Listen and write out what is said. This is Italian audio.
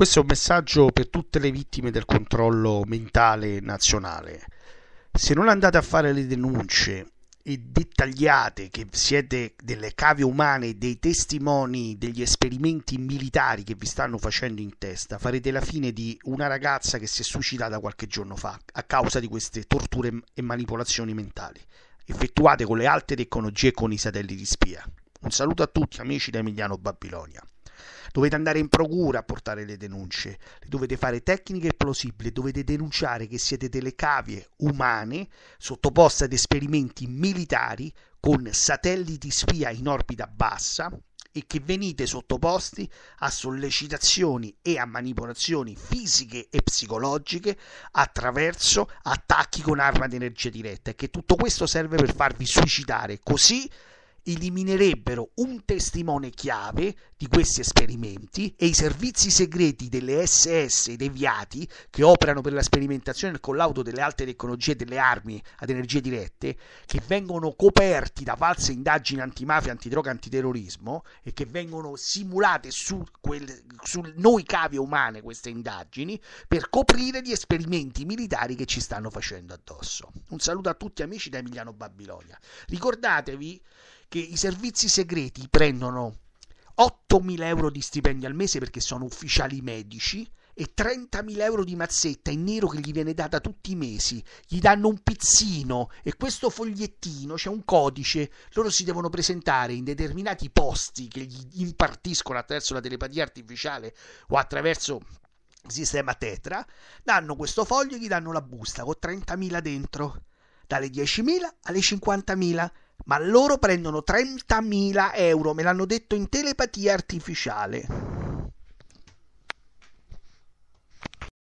Questo è un messaggio per tutte le vittime del controllo mentale nazionale. Se non andate a fare le denunce e dettagliate che siete delle cave umane, dei testimoni degli esperimenti militari che vi stanno facendo in testa, farete la fine di una ragazza che si è suicidata qualche giorno fa a causa di queste torture e manipolazioni mentali effettuate con le alte tecnologie e con i satelliti spia. Un saluto a tutti amici da Emiliano Babilonia dovete andare in procura a portare le denunce, dovete fare tecniche plausibili, dovete denunciare che siete delle cavie umane sottoposte ad esperimenti militari con satelliti spia in orbita bassa e che venite sottoposti a sollecitazioni e a manipolazioni fisiche e psicologiche attraverso attacchi con arma di energia diretta e che tutto questo serve per farvi suicidare così eliminerebbero un testimone chiave di questi esperimenti e i servizi segreti delle SS deviati che operano per la sperimentazione e il collaudo delle alte tecnologie e delle armi ad energie dirette, che vengono coperti da false indagini antimafia, antidroga, antiterrorismo e che vengono simulate su, quel, su noi cave umane queste indagini per coprire gli esperimenti militari che ci stanno facendo addosso. Un saluto a tutti amici da Emiliano Babilonia. Ricordatevi che i servizi segreti prendono 8.000 euro di stipendio al mese perché sono ufficiali medici e 30.000 euro di mazzetta in nero che gli viene data tutti i mesi. Gli danno un pizzino e questo fogliettino, c'è cioè un codice, loro si devono presentare in determinati posti che gli impartiscono attraverso la telepatia artificiale o attraverso il sistema Tetra, danno questo foglio e gli danno la busta con 30.000 dentro, dalle 10.000 alle 50.000 ma loro prendono 30.000 euro, me l'hanno detto in telepatia artificiale.